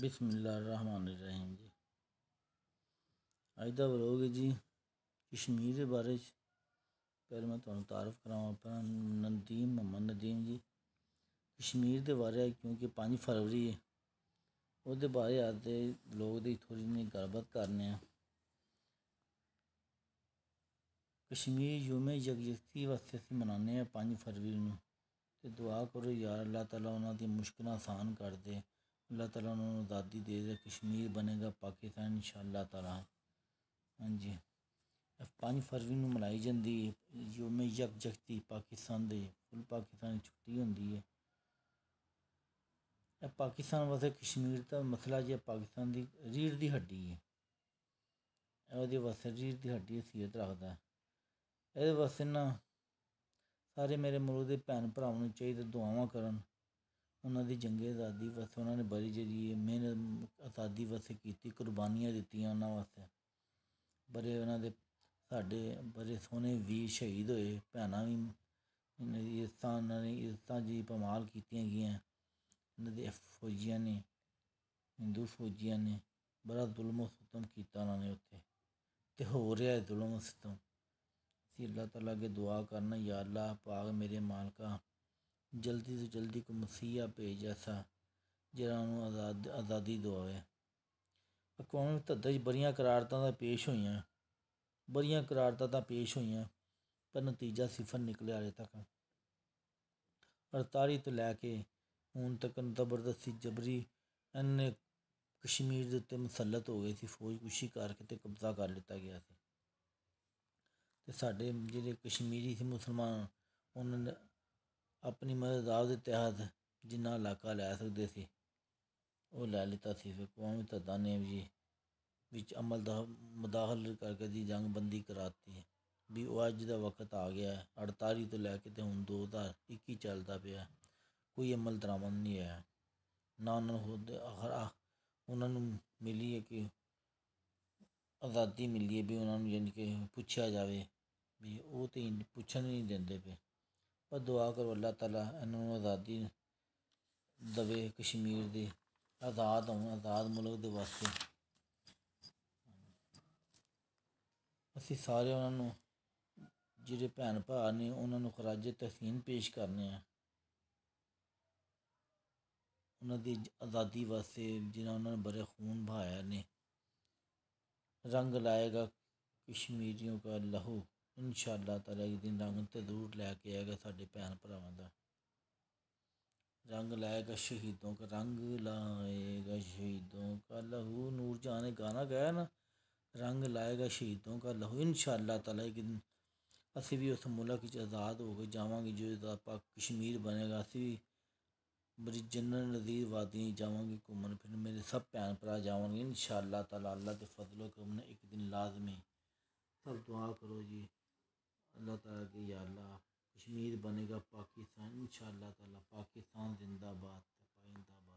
बिसमीम जी अजदा बलोगे जी कश्मीर के बारे पहले मैं थोड़ा तारफ कराव अपना नदीम मोहम्मद नदीम जी कश्मीर के बारे क्योंकि पाँच फरवरी है उस बारे आते लोग थोड़ी थोह्ड़ी नेही करने कश्मीर युमे यकजती वास्ते अस मनाने आं फरवरी में तो दुआ करो यार अल्लाह ताला उन्होंने मुश्किल आसान कर दे अल्लाह ताला उन्होंने आज़ादी दे दे कश्मीर बनेगा पाकिस्तान इन ताला हाँ जी पंज फरवरी ਨੂੰ ਮਨਾਈ ਜਾਂਦੀ ਹੈ ਯੋਮੇ ਯਕਜਹਤੀ ਪਾਕਿਸਤਾਨ ਦੇ ਫੁੱਲ ਪਾਕਿਸਤਾਨ ਛੁੱਟੀ ਹੁੰਦੀ ਹੈ ਇਹ ਪਾਕਿਸਤਾਨ ਵਾਸਤੇ ਕਸ਼ਮੀਰ ਦਾ ਮਸਲਾ ਜੇ ਪਾਕਿਸਤਾਨ ਦੀ ਰੀੜ ਦੀ ਹੱਡੀ ਹੈ ਉਹਦੇ ਵਾਸਤੇ ਰੀੜ ਦੀ ਹੱਡੀ ਸੀਤ ਰੱਖਦਾ ਇਹਦੇ ਵਾਸਤੇ ਨਾ ਸਾਰੇ ਮੇਰੇ ਮਰੂਦੇ ਭੈਣ ਭਰਾਵਾਂ ਨੂੰ ਚਾਹੀਦਾ ਦੁਆਵਾਂ ਕਰਨ ਉਹਨਾਂ ਦੀ ਜੰਗ ਆਜ਼ਾਦੀ ਵਾਸਤੇ ਉਹਨਾਂ ਨੇ ਬੜੀ ਜਿਹੜੀ ਹੈ ਮਿਹਨਤ ਆਜ਼ਾਦੀ ਵਾਸਤੇ ਕੀਤੀ ਕੁਰਬਾਨੀਆਂ ਦਿੱਤੀਆਂ ਉਹਨਾਂ ਵਾਸਤੇ ਬੜੇ ਉਹਨਾਂ ਦੇ ਸਾਡੇ ਬੜੇ ਸੋਹਣੇ ਵੀਰ ਸ਼ਹੀਦ ਹੋਏ ਭੈਣਾਂ ਵੀ ਇਹਨਾਂ ਦੀ ਇੱਜ਼ਤਾਂ ਉਹਨਾਂ ਨੇ ਇੱਜ਼ਤਾਂ ਜੀ ਪਮਾਲ ਕੀਤੀਆਂ ਗਈਆਂ ਇਹਨਾਂ ਦੇ ਫੌਜੀਆਂ ਨੇ ਹਿੰਦੂ ਫੌਜੀਆਂ ਨੇ ਬੜਾ ਜ਼ੁਲਮ ਸਤਮ ਕੀਤਾ ਉਹਨਾਂ ਨੇ ਉੱਥੇ ਤੇ ਹੋ ਰਿਹਾ ਹੈ ਜ਼ੁਲਮ ਸਤਮ ਅਸੀਂ ਅੱਲਾਹ ਤਾਲਾ ਅੱਗੇ ਦੁਆ ਕਰਨਾ ਯਾ ਅੱਲਾਹ ਪਾਕ ਮੇਰੇ ਮਾਲਕਾ जल्दी से जल्दी को मसीहा पे जैसा ਜਿਹੜਾ ਉਹਨੂੰ ਆਜ਼ਾਦ ਆਜ਼ਾਦੀ ਦਵਾਵੇ ਅਕਵਾਮ ਮੁਤਹਦਾ 'ਚ ਬੜੀਆਂ ਕਰਾਰਤਾਂ ਤਾਂ ਪੇਸ਼ ਹੋਈਆਂ ਬੜੀਆਂ ਕਰਾਰਤਾਂ ਤਾਂ ਪੇਸ਼ ਹੋਈਆਂ ਪਰ ਨਤੀਜਾ ਸਿਫਰ ਨਿਕਲਿਆ ਹਰੇ ਤੱਕ 48 ਤੋਂ ਲੈ ਕੇ ਹੁਣ ਤੱਕ ਜ਼ਬਰਦਸਤੀ ਜਬਰੀ ਇਹਨੇ ਕਸ਼ਮੀਰ ਦੇ ਉੱਤੇ ਮਸਲਤ ਹੋ ਗਈ ਸੀ ਫੌਜ ਕੁਸ਼ੀ ਕਰਕੇ ਤੇ ਕਬਜ਼ਾ ਕਰ ਲਿੱਤਾ ਗਿਆ ਸੀ ਤੇ ਸਾਡੇ ਜਿਹੜੇ ਕਸ਼ਮੀਰੀ ਸੀ ਮੁਸਲਮਾਨ ਉਹਨਾਂ ਨੇ ਆਪਣੀ ਮਦਦ ਆਪ ਦੇ ਇਤਿਹਾਦ ਜਿੰਨਾ ਇਲਾਕਾ ਲੈ ਸਕਦੇ ਸੀ ਉਹ ਲੈ ਲਿੱਤਾ ਸੀ ਫਿਰ ਕੌਮੀ ਤਦਾਨੇਵ ਜੀ ਵਿੱਚ ਅਮਲ ਦਾ ਮਦਾਖਲ ਕਰਕੇ ਦੀ ਜੰਗਬੰਦੀ ਕਰਾਤੀ ਵੀ ਉਹ ਅੱਜ ਦਾ ਵਕਤ ਆ ਗਿਆ 48 ਤੋਂ ਲੈ ਕੇ ਤੇ ਹੁਣ 2021 ਚੱਲਦਾ ਪਿਆ ਕੋਈ ਅਮਲ ਦਰਾਮਦ ਨਹੀਂ ਆਇਆ ਨਾ ਉਹਨਾਂ ਨੂੰ ਹੁੰਦੇ ਆਖਰ ਉਹਨਾਂ ਨੂੰ ਮਿਲੀ ਹੈ ਕਿ ਆਜ਼ਾਦੀ ਮਿਲੀ ਹੈ ਵੀ ਉਹਨਾਂ ਨੂੰ ਯਾਨੀ ਕਿ ਪੁੱਛਿਆ ਜਾਵੇ ਵੀ ਉਹ ਤੇ ਪੁੱਛਣ ਨਹੀਂ ਦਿੰਦੇ ਪਏ ਪਰ ਦੁਆ ਕਰੋ ਅੱਲਾਹ ਤਾਲਾ ਇਹਨਾਂ ਨੂੰ ਆਜ਼ਾਦੀ ਦਵੇ ਕਸ਼ਮੀਰ ਦੇ ਆਜ਼ਾਦ ਹੋਣ ਆਜ਼ਾਦ ਮੁਲਕ ਦੇ ਵਾਸਤੇ ਅਸੀਂ ਸਾਰੇ ਉਹਨਾਂ ਨੂੰ ਜਿਹੜੇ ਭੈਣ ਭਰਾ ਨੇ ਉਹਨਾਂ ਨੂੰ ਖਰਾਜ ਤਹਿਸੀਨ ਪੇਸ਼ ਕਰਨੇ ਆ ਉਹਨਾਂ ਦੀ ਆਜ਼ਾਦੀ ਵਾਸਤੇ ਜਿਨ੍ਹਾਂ ਉਹਨਾਂ ਨੇ ਬਰੇ ਖੂਨ ਭਾਇਆ ਨੇ ਰੰਗ ਲਾਏਗਾ ਕਸ਼ਮੀਰੀਆਂ ਦਾ ਲਹੂ इन शाला तला ਦਿਨ दिन रंग तो जरूर लैके आएगा साढ़े भैन भरावान रंग लाएगा शहीदों का रंग लाएगा शहीदों का लहू नूर जहाँ ने गाना गाया ना रंग लाएगा शहीदों का लहू इन शाला तला एक दिन असं भी उस मुल्क आज़ाद हो गए जावे जो पाक कश्मीर बनेगा अस भी बड़ी जनरल नज़ीर वादी जावे घूमन फिर मेरे सब भैन भरा जावे इन शाला तला अल्लाह के फजलों करम ने एक दिन लाजमी सब दुआ करो जी अल्लाह ताला के या कश्मीर बनेगा पाकिस्तान इन ताला पाकिस्तान जिंदाबाद पाइंदाबाद